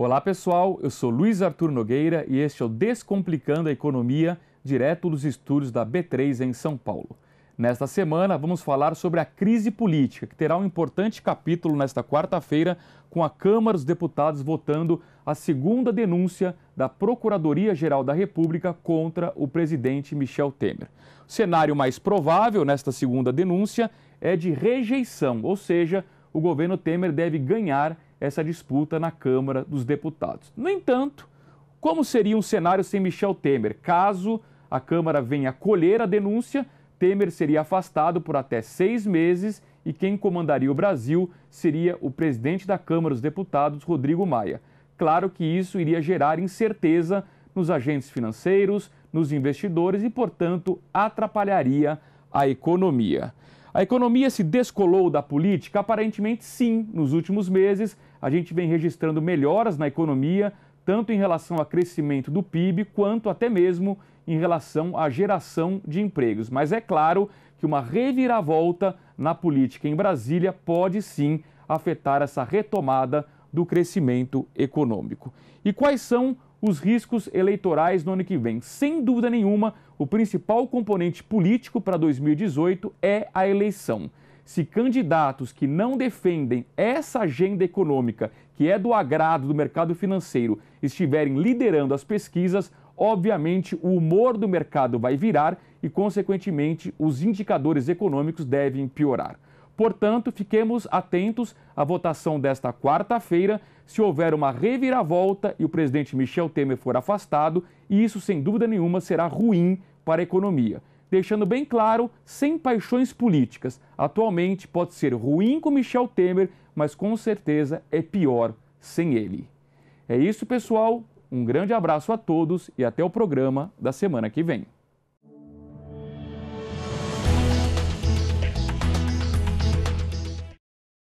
Olá pessoal, eu sou Luiz Arthur Nogueira e este é o Descomplicando a Economia, direto dos estúdios da B3 em São Paulo. Nesta semana vamos falar sobre a crise política, que terá um importante capítulo nesta quarta-feira, com a Câmara dos Deputados votando a segunda denúncia da Procuradoria-Geral da República contra o presidente Michel Temer. O cenário mais provável nesta segunda denúncia é de rejeição, ou seja, o governo Temer deve ganhar essa disputa na Câmara dos Deputados. No entanto, como seria um cenário sem Michel Temer? Caso a Câmara venha colher a denúncia, Temer seria afastado por até seis meses e quem comandaria o Brasil seria o presidente da Câmara dos Deputados, Rodrigo Maia. Claro que isso iria gerar incerteza nos agentes financeiros, nos investidores e, portanto, atrapalharia a economia. A economia se descolou da política? Aparentemente, sim, nos últimos meses, a gente vem registrando melhoras na economia, tanto em relação ao crescimento do PIB, quanto até mesmo em relação à geração de empregos. Mas é claro que uma reviravolta na política em Brasília pode sim afetar essa retomada do crescimento econômico. E quais são os riscos eleitorais no ano que vem? Sem dúvida nenhuma, o principal componente político para 2018 é a eleição se candidatos que não defendem essa agenda econômica, que é do agrado do mercado financeiro, estiverem liderando as pesquisas, obviamente o humor do mercado vai virar e, consequentemente, os indicadores econômicos devem piorar. Portanto, fiquemos atentos à votação desta quarta-feira. Se houver uma reviravolta e o presidente Michel Temer for afastado, isso, sem dúvida nenhuma, será ruim para a economia deixando bem claro, sem paixões políticas. Atualmente pode ser ruim com Michel Temer, mas com certeza é pior sem ele. É isso, pessoal. Um grande abraço a todos e até o programa da semana que vem.